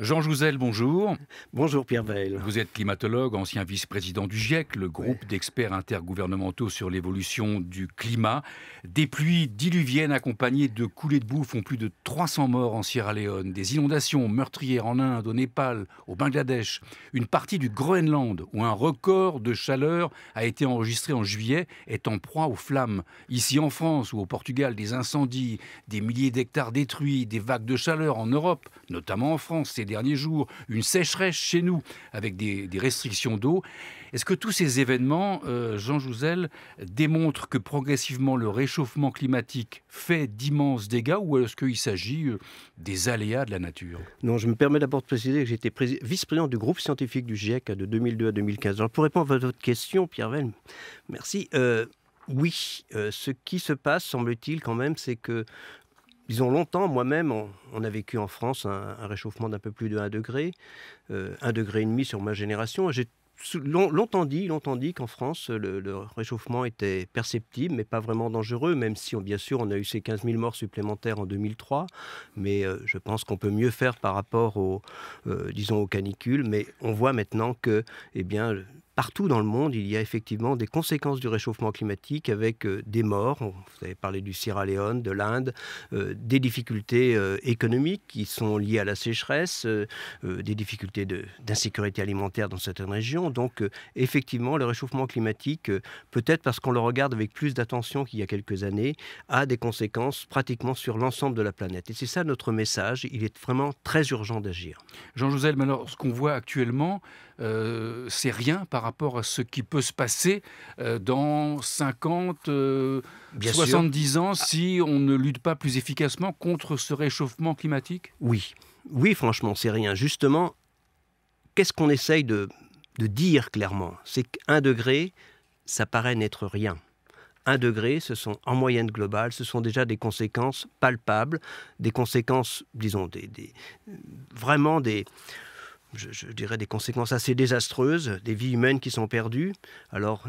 Jean Jouzel, bonjour. Bonjour Pierre Veil. Vous êtes climatologue, ancien vice-président du GIEC, le groupe d'experts intergouvernementaux sur l'évolution du climat. Des pluies diluviennes accompagnées de coulées de boue font plus de 300 morts en Sierra Leone, des inondations meurtrières en Inde, au Népal, au Bangladesh, une partie du Groenland où un record de chaleur a été enregistré en juillet est en proie aux flammes. Ici en France ou au Portugal, des incendies, des milliers d'hectares détruits, des vagues de chaleur en Europe, notamment en France derniers jours, une sécheresse chez nous avec des, restrictions d'eau. Est-ce que tous ces événements, euh, Jean Jouzel, démontrent que progressivement le réchauffement climatique fait d'immenses dégâts ou est-ce qu'il s'agit euh, des aléas de la nature Non, je me permets d'abord de préciser que j'étais vice-président du groupe scientifique du GIEC de 2002 à 2015. Alors pour répondre à votre question, Pierre Vell, merci. Euh, oui, ce qui se passe, semble-t-il, quand même, c'est que disons longtemps, moi-même, on, a vécu en France un, réchauffement d'un peu plus de 1 degré, euh, degré et demi sur ma génération. J'ai longtemps dit, longtemps dit qu'en France, le, réchauffement était perceptible, mais pas vraiment dangereux, même si, bien sûr, on a eu ces 15 000 morts supplémentaires en 2003. Mais euh, je pense qu'on peut mieux faire par rapport aux, euh, disons, aux canicules. Mais on voit maintenant que, eh bien, partout dans le monde, il y a effectivement des conséquences du réchauffement climatique avec euh, des morts. Vous avez parlé du Sierra Leone, de l'Inde, euh, des difficultés euh, économiques qui sont liées à la sécheresse, des difficultés d'insécurité alimentaire dans certaines régions. Donc, effectivement, le réchauffement climatique, peut-être parce qu'on le regarde avec plus d'attention qu'il y a quelques années, a des conséquences pratiquement sur l'ensemble de la planète. Et c'est ça notre message. Il est vraiment très urgent d'agir. Jean-Joseph, alors ce qu'on voit actuellement, euh, c'est rien par rapport à ce qui peut se passer euh, dans 50, 70 euh, ans si on ne lutte pas plus efficacement contre ce réchauffement climatique Oui, oui, franchement, c'est rien. Justement, qu'est-ce qu'on essaye de, dire clairement C'est qu'un degré, ça paraît n'être rien. Un degré, ce sont en moyenne globale, ce sont déjà des conséquences palpables, des conséquences, disons, vraiment des, je, dirais, des conséquences assez désastreuses, des vies humaines qui sont perdues. Alors,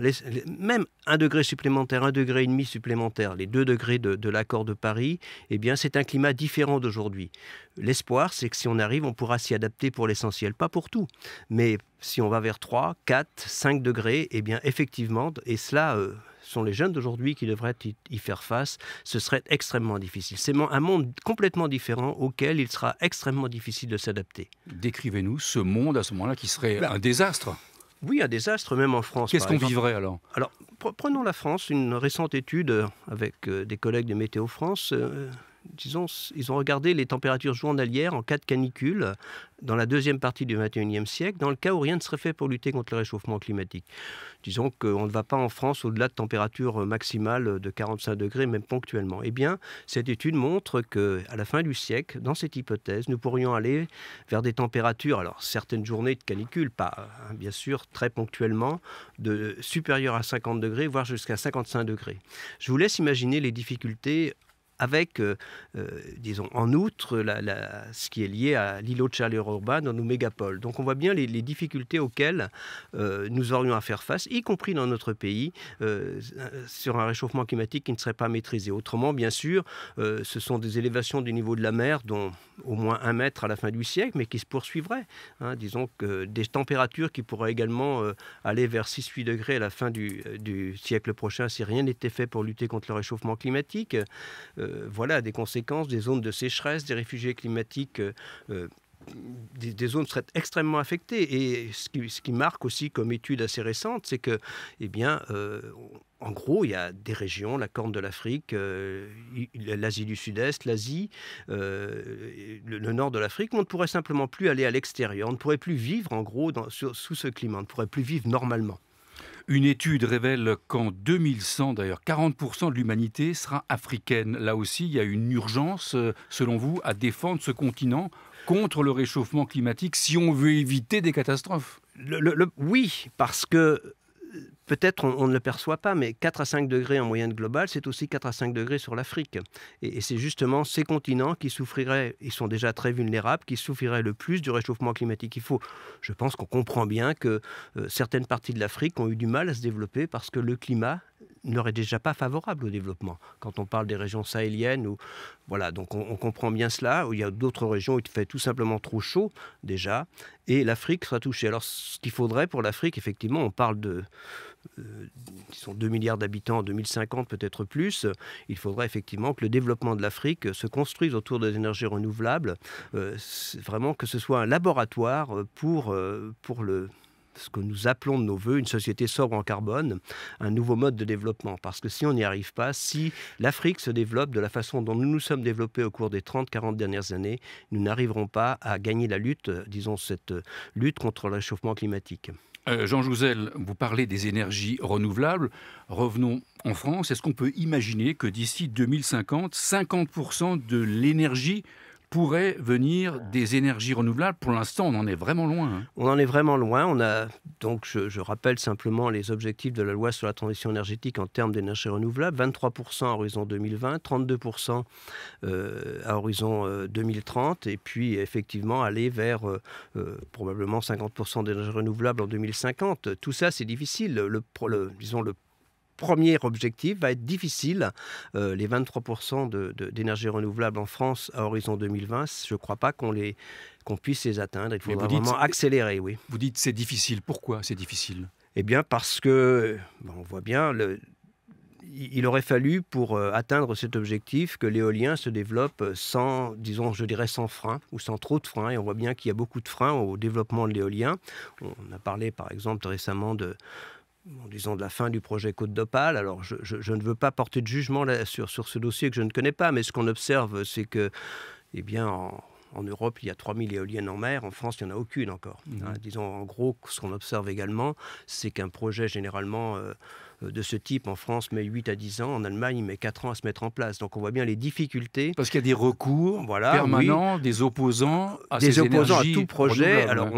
même un degré supplémentaire, un degré et demi supplémentaire, les deux degrés de, l'accord de Paris, eh bien, c'est un climat différent d'aujourd'hui. L'espoir, c'est que si on arrive, on pourra s'y adapter pour l'essentiel, pas pour tout, mais si on va vers 3, 4, 5 degrés, eh bien, effectivement, et cela, euh, sont les jeunes d'aujourd'hui qui devraient y faire face, ce serait extrêmement difficile. C'est un monde complètement différent auquel il sera extrêmement difficile de s'adapter. Décrivez-nous ce monde à ce moment-là qui serait ben, un désastre. Oui, un désastre, même en France. Qu'est-ce qu'on vivrait alors Alors, prenons la France. Une récente étude avec euh, des collègues de Météo France euh, disons, ils ont regardé les températures journalières en cas de canicule dans la deuxième partie du 21e siècle, dans le cas où rien ne serait fait pour lutter contre le réchauffement climatique. Disons qu'on ne va pas en France au-delà de températures euh, maximales euh, de 45 degrés, même ponctuellement. Eh bien, cette étude montre qu'à la fin du siècle, dans cette hypothèse, nous pourrions aller vers des températures, alors certaines journées de canicule, pas hein, bien sûr, très ponctuellement, de supérieures à 50 degrés, voire jusqu'à 55 degrés. Je vous laisse imaginer les difficultés avec, euh, euh, disons, en outre, ce qui est lié à l'îlot de chaleur urbain dans nos mégapoles. Donc on voit bien les, difficultés auxquelles euh, nous aurions à faire face, y compris dans notre pays, sur un réchauffement climatique qui ne serait pas maîtrisé. Autrement, bien sûr, ce sont des élévations du niveau de la mer, dont au moins un mètre à la fin du siècle, mais qui se poursuivraient. Hein. disons que des températures qui pourraient également aller vers 6-8 degrés à la fin du siècle prochain si rien n'était fait pour lutter contre le réchauffement climatique. Euh, voilà, des conséquences des zones de sécheresse, des réfugiés climatiques. Euh, euh, des, zones seraient extrêmement affectées. Et ce qui, marque aussi comme étude assez récente, c'est que, eh bien, en gros, il y a des régions, la Corne de l'Afrique, l'Asie du Sud-Est, l'Asie, le, nord de l'Afrique, on ne pourrait simplement plus aller à l'extérieur, on ne pourrait plus vivre, en gros, sous ce climat, on ne pourrait plus vivre normalement. Une étude révèle qu'en 2100, d'ailleurs, 40% de l'humanité sera africaine. Là aussi, il y a une urgence, euh, selon vous, à défendre ce continent contre le réchauffement climatique si on veut éviter des catastrophes. oui, parce que peut-être on, ne le perçoit pas, mais 4 à 5 degrés en moyenne globale, c'est aussi 4 à 5 degrés sur l'Afrique. Et, c'est justement ces continents qui souffriraient, ils sont déjà très vulnérables, qui souffriraient le plus du réchauffement climatique. Il faut, je pense qu'on comprend bien que euh, certaines parties de l'Afrique ont eu du mal à se développer parce que le climat n'aurait déjà pas favorable au développement. Quand on parle des régions sahéliennes, ou voilà, donc on, comprend bien cela, il y a d'autres régions où il fait tout simplement trop chaud déjà, et l'Afrique sera touchée. Alors ce qu'il faudrait pour l'Afrique, effectivement, on parle de euh, sont 2 milliards d'habitants en 2050, peut-être plus, il faudrait effectivement que le développement de l'Afrique se construise autour des énergies renouvelables, euh, vraiment que ce soit un laboratoire pour, euh, pour le ce que nous appelons de nos voeux une société sobre en carbone, un nouveau mode de développement. Parce que si on n'y arrive pas, si l'Afrique se développe de la façon dont nous nous sommes développés au cours des 30-40 dernières années, nous n'arriverons pas à gagner la lutte, euh, disons cette lutte contre le réchauffement climatique. Euh, Jean Jouzel, vous parlez des énergies renouvelables. Revenons en France. Est-ce qu'on peut imaginer que d'ici 2050, 50% de l'énergie pourrait venir des énergies renouvelables. Pour l'instant, on en est vraiment loin. Hein. On en est vraiment loin. On a donc, je, rappelle simplement les objectifs de la loi sur la transition énergétique en termes d'énergie renouvelable 23% à horizon 2020, 32% euh, à horizon 2030, euh, et puis effectivement aller vers euh, probablement 50% d'énergie renouvelable en 2050. Tout ça, c'est difficile. disons, le premier objectif va être difficile. Euh, les 23% d'énergie de, renouvelable en France à horizon 2020, je ne crois pas qu'on les qu'on puisse les atteindre. Il faut vraiment accélérer, oui. Vous dites c'est difficile. Pourquoi c'est difficile Eh bien parce que, on voit bien, le, il aurait fallu pour euh, atteindre cet objectif que l'éolien se développe sans, disons, je dirais sans frein ou sans trop de frein. Et on voit bien qu'il y a beaucoup de freins au développement de l'éolien. On a parlé par exemple récemment de disons, disant de la fin du projet Côte d'Opale. Alors, je, ne veux pas porter de jugement sur, ce dossier que je ne connais pas, mais ce qu'on observe, c'est que, eh bien, en, Europe, il y a 3000 éoliennes en mer. En France, il n'y en a aucune encore. Mmh. Hein, disons, en gros, ce qu'on observe également, c'est qu'un projet généralement euh, euh, de ce type en France met 8 à 10 ans, en Allemagne met 4 ans à se mettre en place. Donc on voit bien les difficultés. Parce qu'il y a des recours voilà, permanents, des opposants à Des opposants à tout projet. Alors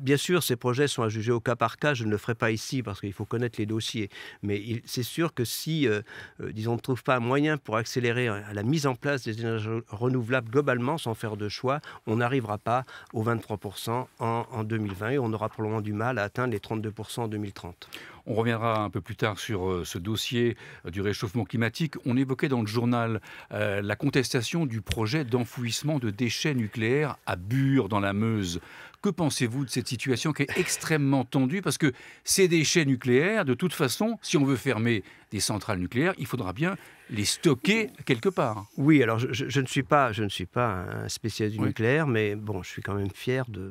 bien sûr, ces projets sont à juger au cas par cas, je ne le ferai pas ici parce qu'il faut connaître les dossiers. Mais c'est sûr que si, euh, euh, disons, on ne trouve pas un moyen pour accélérer la mise en place des énergies renouvelables globalement sans faire de choix, on n'arrivera pas aux 23% en, en 2020 et on aura probablement du mal à atteindre les 32% en 2030. On reviendra un peu plus tard sur euh, ce dossier euh, du réchauffement climatique. On évoquait dans le journal euh, la contestation du projet d'enfouissement de déchets nucléaires à Bure, dans la Meuse. Que pensez-vous de cette situation qui est extrêmement tendue Parce que ces déchets nucléaires, de toute façon, si on veut fermer des centrales nucléaires, il faudra bien les stocker quelque part. Oui, alors je, ne, suis pas, je ne suis pas un spécialiste du nucléaire, mais bon, je suis quand même fier de...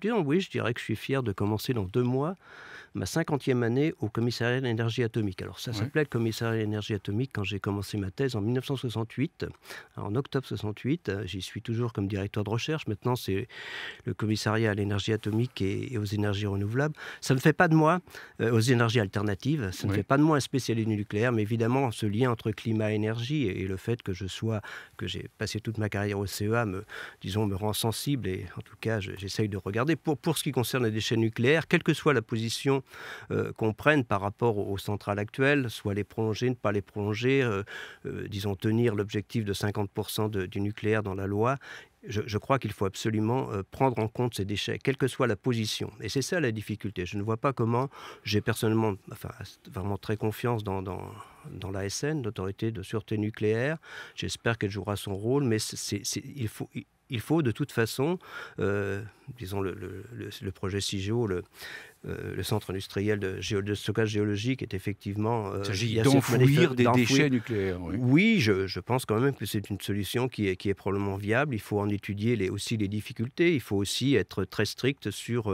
Disons, oui, je dirais que je suis fier de commencer dans deux mois ma cinquantième année au commissariat de l'énergie atomique. Alors ça s'appelait le commissariat de l'énergie atomique quand j'ai commencé ma thèse en 1968. en octobre 68, euh, j'y suis toujours comme directeur de recherche. Maintenant, c'est le commissariat à l'énergie atomique et, aux énergies renouvelables. Ça ne fait pas de moi, euh, aux énergies alternatives, ça ne fait pas de moi un spécialiste nucléaire, mais évidemment, ce lien entre climat-énergie et et, le fait que je sois, que j'ai passé toute ma carrière au CEA, me, disons, me rend sensible et en tout cas, j'essaye de regarder. Pour, pour ce qui concerne les déchets nucléaires, quelle que soit la position euh, qu'on prenne par rapport aux centrales actuelles, soit les prolonger, ne pas les prolonger, euh, euh, disons tenir l'objectif de 50% du nucléaire dans la loi, je, crois qu'il faut absolument prendre en compte ces déchets, quelle que soit la position. Et c'est ça la difficulté. Je ne vois pas comment j'ai personnellement, enfin, vraiment très confiance dans, dans, dans l'ASN, l'autorité de sûreté nucléaire. J'espère qu'elle jouera son rôle, mais il, faut, il faut de toute façon disons, le, le, projet CIGEO, euh, le, centre industriel de, stockage géologique est effectivement... Euh, il s'agit d'enfouir des déchets nucléaires. Oui, je, pense quand même que c'est une solution qui est, qui est, probablement viable. Il faut en étudier les, aussi les difficultés. Il faut aussi être très strict sur,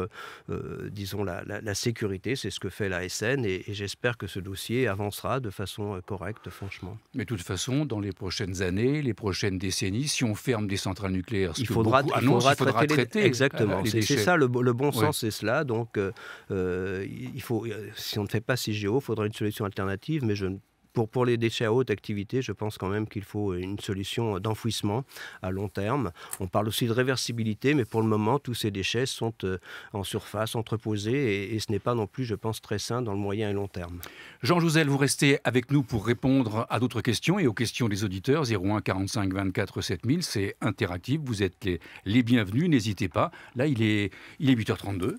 euh, disons, la, sécurité. C'est ce que fait la SN et, j'espère que ce dossier avancera de façon correcte, franchement. Mais de toute façon, dans les prochaines années, les prochaines décennies, si on ferme des centrales nucléaires, ce il, faudra, il, faudra, il faudra traiter, exactement c'est ça, le, bon sens, c'est cela. Donc, euh, euh, il faut, euh, si on ne fait pas CGO, il faudra une solution alternative, mais je ne pour, pour les déchets à haute activité, je pense quand même qu'il faut une solution d'enfouissement à long terme. On parle aussi de réversibilité, mais pour le moment, tous ces déchets sont euh, en surface, entreposés, et, ce n'est pas non plus, je pense, très sain dans le moyen et long terme. Jean Jouzel, vous restez avec nous pour répondre à d'autres questions et aux questions des auditeurs. 01 45 24 7000, c'est interactif, vous êtes les, les bienvenus, n'hésitez pas. Là, il est, il est 8h32.